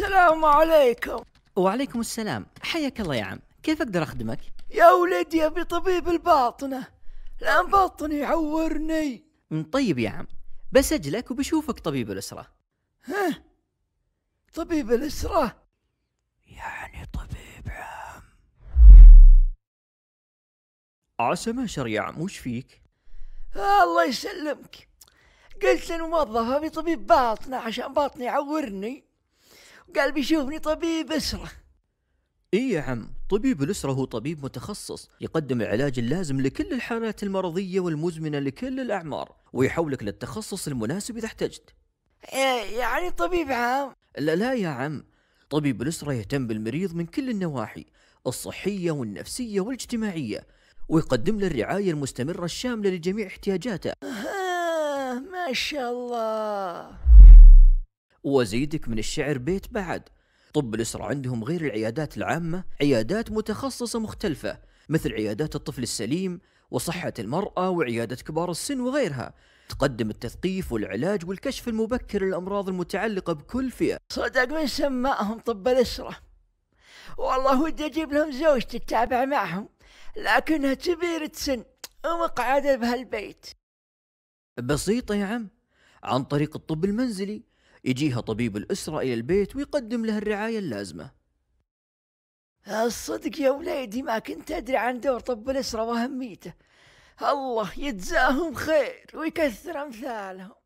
السلام عليكم وعليكم السلام حياك الله يا عم كيف اقدر اخدمك يا ولدي ابي طبيب الباطنه لان بطني يعورني طيب يا عم بسجلك وبشوفك طبيب الاسره ها طبيب الاسره يعني طبيب عام عسى ما شر يا عم وش فيك الله يسلمك قلت للموظفه ابي طبيب باطنه عشان باطني يعورني قال بيشوفني طبيب اسره اي يا عم طبيب الاسره هو طبيب متخصص يقدم العلاج اللازم لكل الحالات المرضيه والمزمنه لكل الاعمار ويحولك للتخصص المناسب اذا احتجت إيه، يعني طبيب عام لا لا يا عم طبيب الاسره يهتم بالمريض من كل النواحي الصحيه والنفسيه والاجتماعيه ويقدم له الرعايه المستمره الشامله لجميع احتياجاته آه، ما شاء الله وازيدك من الشعر بيت بعد طب الاسره عندهم غير العيادات العامه عيادات متخصصه مختلفه مثل عيادات الطفل السليم وصحه المراه وعياده كبار السن وغيرها تقدم التثقيف والعلاج والكشف المبكر للامراض المتعلقه بكل فئه صدق من سماهم طب الاسره والله ودي اجيب لهم زوجتي تتابع معهم لكنها كبيرة سن ومقعدة بهالبيت بسيطة يا عم عن طريق الطب المنزلي يجيها طبيب الأسرة إلى البيت ويقدم لها الرعاية اللازمة الصدق يا وليدي ما كنت أدري عن دور طب الأسرة وأهميته الله يجزاهم خير ويكثر أمثالهم